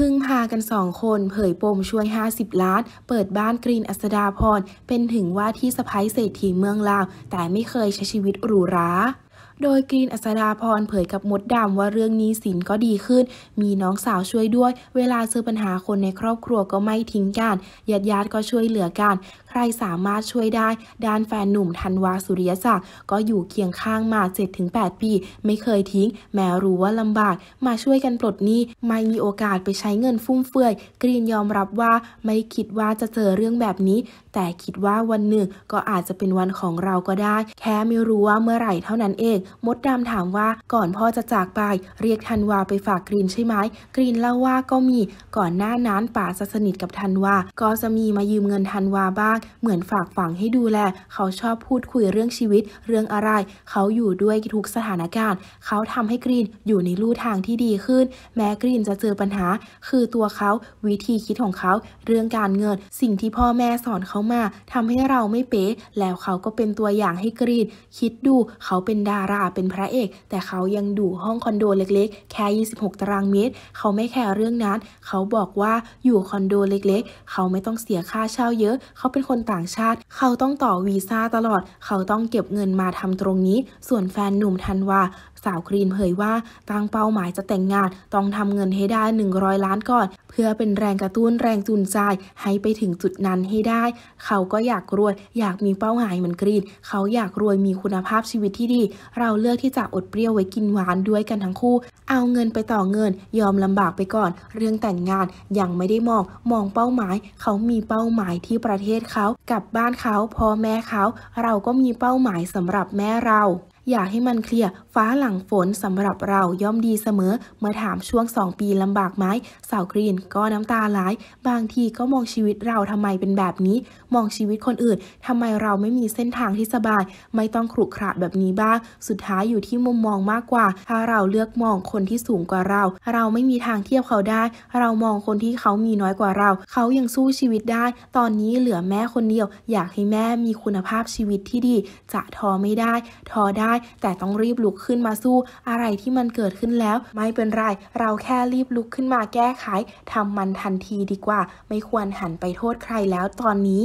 พึ่งพากันสองคนเผยปมช่วย 50 ล้าน เปิดบ้านกรีนอัสดาพรเป็นถึงว่าที่สะพ้ายเศรษฐีเมืองลาว แต่ไม่เคยใช้ชีวิตหรูหราโดยกรีนอัสดาพรเผยกับมดดำว่าเรื่องนี้สินก็ดีขึ้น มีน้องสาวช่วยด้วยเวลาเจอปัญหาคนในครอบครัวก็ไม่ทิ้งกันญาติญาติก็ช่วยเหลือกันรสามารถช่วยได้ ด้านแฟนหนุ่มธันวาสุริยศักดิ์ก็อยู่เคียงข้างมา7-8ปี ไม่เคยทิ้งแม้รู้ว่าลำบาก มาช่วยกันปลดหนี้ไม่มีโอกาสไปใช้เงินฟุ่มเฟือยกรีนยอมรับว่าไม่คิดว่าจะเจอเรื่องแบบนี้ แต่คิดว่าวันหนึ่งก็อาจจะเป็นวันของเราก็ได้ แค่ไม่รู้ว่าเมื่อไหร่เท่านั้นเอง มดดำถามว่าก่อนพ่อจะจากไป เรียกธันวาไปฝากกรีนใช่ไหมกรีนเล่าว่าก็มี ก่อนหน้านั้นป่าสนิทกับธันวาก็จะมีมายืมเงินธันวาบ้างเหมือนฝากฝังให้ดูแล เขาชอบพูดคุยเรื่องชีวิต เรื่องอะไร เขาอยู่ด้วยทุกสถานการณ์ เขาทำให้กรีนอยู่ในลู่ทางที่ดีขึ้น แม้กรีนจะเจอปัญหา คือตัวเขา วิธีคิดของเขา เรื่องการเงิน สิ่งที่พ่อแม่สอนเขามา ทำให้เราไม่เป๊ะ แล้วเขาก็เป็นตัวอย่างให้กรีน คิดดู เขาเป็นดารา เป็นพระเอก แต่เขายังดูห้องคอนโดเล็กๆ แค่ 26ตารางเมตร เขาไม่แคร์เรื่องนั้น เขาบอกว่าอยู่คอนโดเล็กๆ เขาไม่ต้องเสียค่าเช่าเยอะ เขาเป็นคนนต่างชาติ เขาต้องต่อวีซ่าตลอด เขาต้องเก็บเงินมาทำตรงนี้ ส่วนแฟนหนุ่มธันวาสาวครีนเผยว่าตั้งเป้าหมายจะแต่งงานต้องทำเงินให้ได้ 100 ล้านก่อน เพื่อเป็นแรงกระตุ้นแรงจูนใจให้ไปถึงจุดนั้นให้ได้ เขาก็อยากรวยอยากมีเป้าหมายเหมือนกรีนเขาอยากรวยมีคุณภาพชีวิตที่ดี เราเลือกที่จะอดเปรี้ยวไว้กินหวานด้วยกันทั้งคู่ เอาเงินไปต่อเงินยอมลำบากไปก่อน เรื่องแต่งงานยังไม่ได้มองมองเป้าหมายเขามีเป้าหมายที่ประเทศเขา กับบ้านเขาพ่อแม่เขาเราก็มีเป้าหมายสำหรับแม่เราอยากให้มันเคลียร์ฟ้าหลังฝนสำหรับเราย่อมดีเสมอเมื่อถามช่วงสองปีลำบากไหมสาวกรีนก็น้ำตาไหลบางทีก็มองชีวิตเราทำไมเป็นแบบนี้ มองชีวิตคนอื่นทำไมเราไม่มีเส้นทางที่สบาย ไม่ต้องขรุขระแบบนี้บ้าง สุดท้ายอยู่ที่มุมมองมากกว่า ถ้าเราเลือกมองคนที่สูงกว่าเรา เราไม่มีทางเทียบเขาได้ เรามองคนที่เขามีน้อยกว่าเรา เขายังสู้ชีวิตได้ ตอนนี้เหลือแม่คนเดียว อยากให้แม่มีคุณภาพชีวิตที่ดีจะท้อไม่ได้ท้อได้แต่ต้องรีบลุกขึ้นมาสู้ อะไรที่มันเกิดขึ้นแล้วไม่เป็นไร เราแค่รีบลุกขึ้นมาแก้ไขทำมันทันทีดีกว่า ไม่ควรหันไปโทษใครแล้วตอนนี้